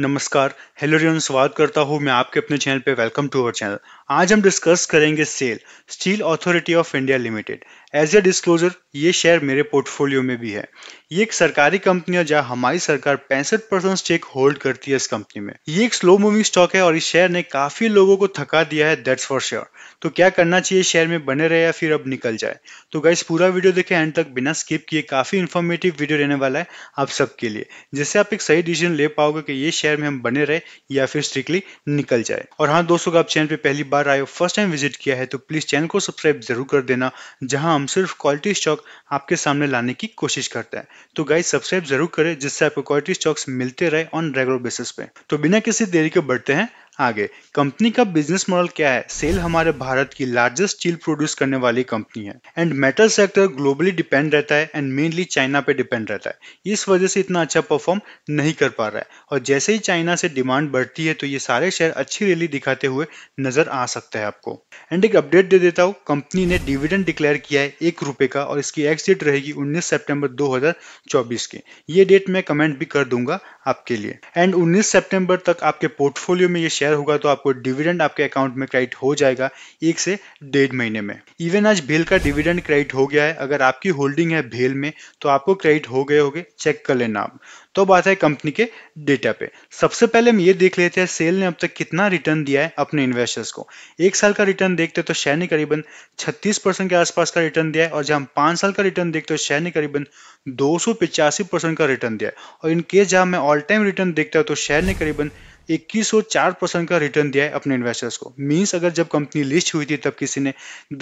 नमस्कार hello rayon स्वागत करता हूँ मैं आपके अपने चैनल पे वेलकम टू अवर चैनल आज हम डिस्कस करेंगे SAIL steel authority of India limited as a disclosure ये शेयर मेरे पोर्टफोलियो में भी है ये एक सरकारी कंपनी है जहां हमारी सरकार पैंसठ परसेंट स्टेक होल्ड करती है इस कंपनी में ये एक स्लो मूविंग स्टॉक है और इस शेयर ने काफी लोगों को थका दिया है दैट्स फॉर श्योर तो क्या करना चाहिए शेयर में बने रहे या फिर अब निकल जाए तो गाइस पूरा वीडियो देखे एंड तक बिना स्किप किए काफी इन्फॉर्मेटिव वीडियो रहने वाला है आप सबके लिए जिससे आप एक सही डिसीजन ले पाओगे की ये शेयर में हम बने रहे या फिर स्ट्रिक्टली निकल जाए और हाँ दोस्तों आप चैनल पर पहली बार आए हो फर्स्ट टाइम विजिट किया है तो प्लीज़ चैनल को सब्सक्राइब जरूर कर देना जहां हम सिर्फ क्वालिटी स्टॉक आपके सामने लाने की कोशिश करते हैं तो गाइज सब्सक्राइब जरूर करें जिससे आपको क्वालिटी स्टॉक्स मिलते रहे ऑन रेगुलर बेसिस पे तो बिना किसी देरी के बढ़ते हैं आगे कंपनी का बिजनेस मॉडल क्या है सेल हमारे भारत की लार्जेस्ट स्टील प्रोड्यूस करने वाली कंपनी है and metal sector globally depend रहता है एंड मेनली चाइना पे डिपेंड रहता है इस वजह से इतना अच्छा परफॉर्म नहीं कर पा रहा है और जैसे ही चाइना से डिमांड बढ़ती है तो ये सारे शेयर अच्छी रैली दिखाते हुए नजर आ सकते हैं आपको एंड एक अपडेट दे देता हूँ कंपनी ने डिविडेंड डिक्लेयर किया है एक रुपए का और इसकी एक्स डेट रहेगी उन्नीस सेप्टेम्बर दो हजार की ये डेट मैं कमेंट भी कर दूंगा आपके लिए एंड 19 सितंबर तक आपके पोर्टफोलियो में ये शेयर होगा तो आपको डिविडेंड आपके अकाउंट में क्रेडिट हो जाएगा एक से डेढ़ महीने में इवन आज भेल का डिविडेंड क्रेडिट हो गया है अगर आपकी होल्डिंग है भेल में तो आपको क्रेडिट हो गए होगे चेक कर लेना आप तो आता है कंपनी के डेटा पे सबसे पहले हम ये देख लेते हैं सेल ने अब तक कितना रिटर्न दिया है अपने इन्वेस्टर्स को एक साल का रिटर्न देखते तो शेयर ने करीबन 36 परसेंट के आसपास का रिटर्न दिया है और जब हम पांच साल का रिटर्न देखते तो शेयर ने करीबन दो परसेंट का रिटर्न दिया है और इनकेस जहां मैं ऑल टाइम रिटर्न देखता हूँ तो शेयर ने करीबन इक्कीस परसेंट का रिटर्न दिया है अपने इन्वेस्टर्स को मीन्स अगर जब कंपनी लिस्ट हुई थी तब किसी ने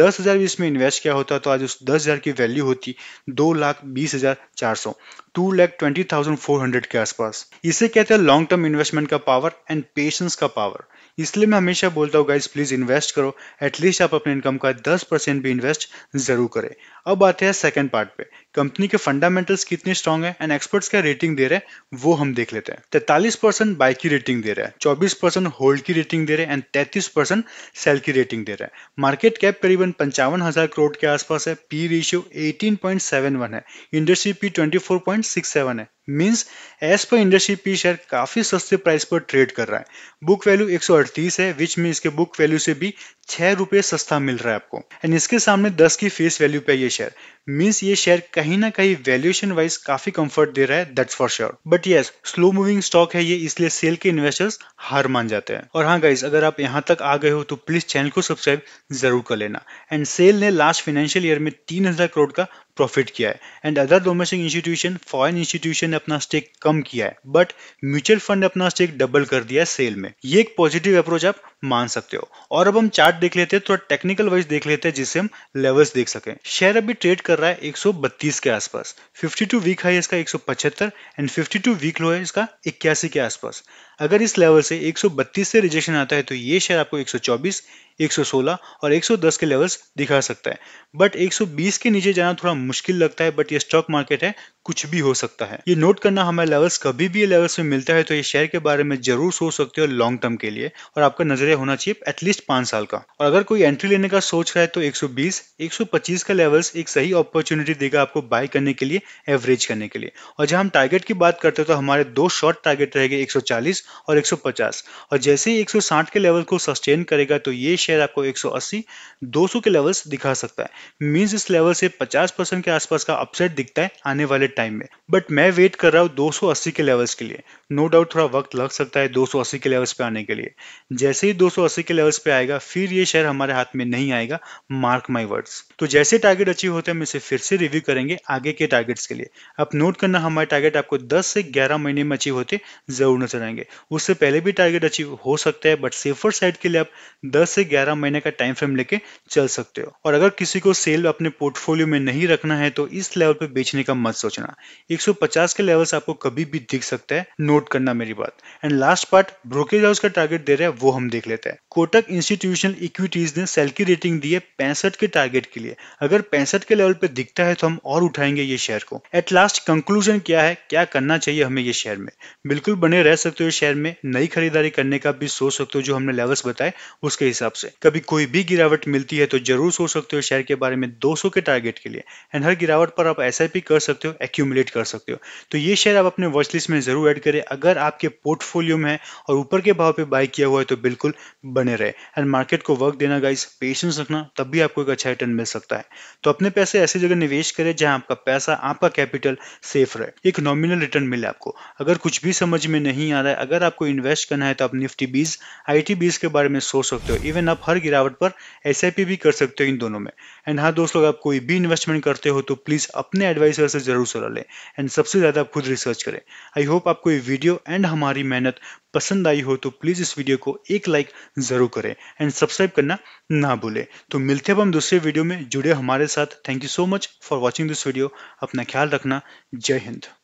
दस हज़ार भी इसमें इन्वेस्ट किया होता तो आज उस दस हज़ार की वैल्यू होती दो लाख बीस हज़ार चार सौ two lakh twenty thousand four hundred के आसपास इसे कहते हैं लॉन्ग टर्म इन्वेस्टमेंट का पावर एंड पेशेंस का पावर इसलिए मैं हमेशा बोलता हूँ गाइज प्लीज़ इन्वेस्ट करो एटलीस्ट आप अपने इनकम का दस परसेंट भी इन्वेस्ट ज़रूर करें अब आते हैं सेकेंड पार्ट पे कंपनी के फंडामेंटल्स कितने स्ट्रॉन्ग है एंड एक्सपर्ट्स क्या रेटिंग दे रहे हैं वो हम देख लेते हैं तैतालीस परसेंट बाय की रेटिंग दे रहे हैं चौबीस परसेंट होल्ड की रेटिंग दे रहे हैं एंड तैतीस परसेंट सेल की रेटिंग दे रहे हैं मार्केट कैप करीबन पंचावन हजार करोड़ के आसपास है पी रेशियो 18.71 है इंडस्ट्री पी 24.67 है means as per industry P share काफी सस्ते प्राइस पर ट्रेड कर रहा है बुक वैल्यू अड़तीस है विच में इसके बुक वैल्यू से भी छह रुपए सस्ता मिल रहा है आपको एंड इसके सामने दस की फेस वैल्यू पे ये शेयर मींस ये शेयर कहीं ना कहीं वैल्यूएशन वाइज काफी कंफर्ट दे रहा है that's for sure but yes slow moving stock है ये इसलिए सेल के इन्वेस्टर्स हार मान जाते हैं और हाँ गाइज अगर आप यहाँ तक आ गए हो तो प्लीज चैनल को सब्सक्राइब जरूर कर लेना एंड सेल ने लास्ट फाइनेंशियल ईयर में तीन हजार करोड़ का प्रॉफिट किया है and other domestic institution foreign institution ने अपना स्टेक कम किया है बट म्यूचुअल फंड ने अपना स्टेक डबल कर दिया है सेल में ये एक पॉजिटिव अप्रोच आप मान सकते हो और अब हम चार्ट देख लेते हैं थोड़ा टेक्निकल वाइज देख लेते हैं जिससे हम लेवल्स देख सकें शेयर अभी ट्रेड कर रहा है 132 के आसपास 52 वीक हाई इसका 175 एंड 52 वीक लो है इसका इक्यासी के आसपास अगर इस लेवल से 132 से रिजेक्शन आता है तो ये शेयर आपको 124 116 और 110 के लेवल्स दिखा सकता है बट 120 के नीचे जाना थोड़ा मुश्किल लगता है बट ये स्टॉक मार्केट है कुछ भी हो सकता है ये नोट करना हमारे लेवल्स कभी भी ये लेवल्स में मिलता है तो ये शेयर के बारे में जरूर सोच सकते हो लॉन्ग टर्म के लिए और आपका नजरिया होना चाहिए एटलीस्ट पांच साल का और अगर कोई एंट्री लेने का सोच रहा है तो 120 125 का लेवल्स एक सही अपॉर्चुनिटी देगा आपको बाय करने के लिए एवरेज करने के लिए और जब हम टारगेट की बात करते हैं तो हमारे दो शॉर्ट टारगेट रहेगा एक और एक और जैसे ही एक के लेवल को सस्टेन करेगा तो ये शेयर आपको 180 200 के लेवल्स दिखा सकता है मींस इस लेवल से 50 परसेंट के आसपास का अपसेट दिखता है आने वाले टाइम में बट मैं वेट कर रहा हूँ 280 के लेवल्स के लिए नो no डाउट थोड़ा वक्त लग सकता है 280 के लेवल्स पे आने के लिए जैसे ही 280 के लेवल्स पे आएगा फिर ये शेयर हमारे हाथ में नहीं आएगा मार्क माई वर्ड्स तो जैसे टारगेट अचीव होते हैं हम इसे फिर से रिव्यू करेंगे आगे के टारगेट्स के लिए अब नोट करना हमारे टारगेट आपको 10 से 11 महीने में अचीव होते जरूर नजर आएंगे उससे पहले भी टारगेट अचीव हो सकता है बट सेफर साइड के लिए आप 10 से 11 ग्यारह महीने का टाइम फ्रेम लेके चल सकते हो और अगर किसी को सेल अपने पोर्टफोलियो में नहीं रखना है तो इस लेवल पे बेचने का मत सोचना 150 के लेवल्स आपको कभी भी दिख सकता है नोट करना मेरी बात and last part brokerage house का टारगेट दे रहे हैं वो हम देख लेते हैं कोटक इंस्टीट्यूशनल इक्विटीज ने सेल की रेटिंग दी है पैंसठ के टारगेट के लिए अगर पैंसठ के लेवल पे दिखता है तो हम और उठाएंगे ये शेयर को एट लास्ट कंक्लूजन क्या है क्या करना चाहिए हमें ये शेयर में बिल्कुल बने रह सकते हो शेयर में नई खरीदारी करने का भी सोच सकते हो जो हमने लेवल्स बताए उसके हिसाब से से कभी कोई भी गिरावट मिलती है तो जरूर सोच सकते हो शेयर के बारे में 200 के टारगेट के लिए एंड हर गिरावट पर आप एस कर सकते हो एक्यूमुलेट कर सकते हो तो ये शेयर आप अपने वॉचलिस्ट में जरूर ऐड करें अगर आपके पोर्टफोलियो में है और ऊपर के भाव पे बाय किया हुआ है तो बिल्कुल बने रहे एंड मार्केट को वर्क देना गाइस पेशेंस रखना तब भी आपको एक अच्छा रिटर्न मिल सकता है तो अपने पैसे ऐसी जगह निवेश करें जहां आपका पैसा आपका कैपिटल सेफ रहे एक नॉमिनल रिटर्न मिले आपको अगर कुछ भी समझ में नहीं आ रहा है अगर आपको इन्वेस्ट करना है तो आप निफ्टी बीज आई के बारे में सोच सकते हो इवन आप हर गिरावट पर एस भी कर सकते हो इन दोनों में एंड हाँ दोस्तों अगर आप कोई भी इन्वेस्टमेंट करते हो तो प्लीज़ अपने एडवाइजर से जरूर सलाह लें एंड सबसे ज़्यादा खुद रिसर्च करें आई होप आपको ये वीडियो एंड हमारी मेहनत पसंद आई हो तो प्लीज़ इस वीडियो को एक लाइक ज़रूर करें एंड सब्सक्राइब करना ना भूलें तो मिलते अब हम दूसरे वीडियो में जुड़े हमारे साथ thank you so much for watching this video अपना ख्याल रखना जय हिंद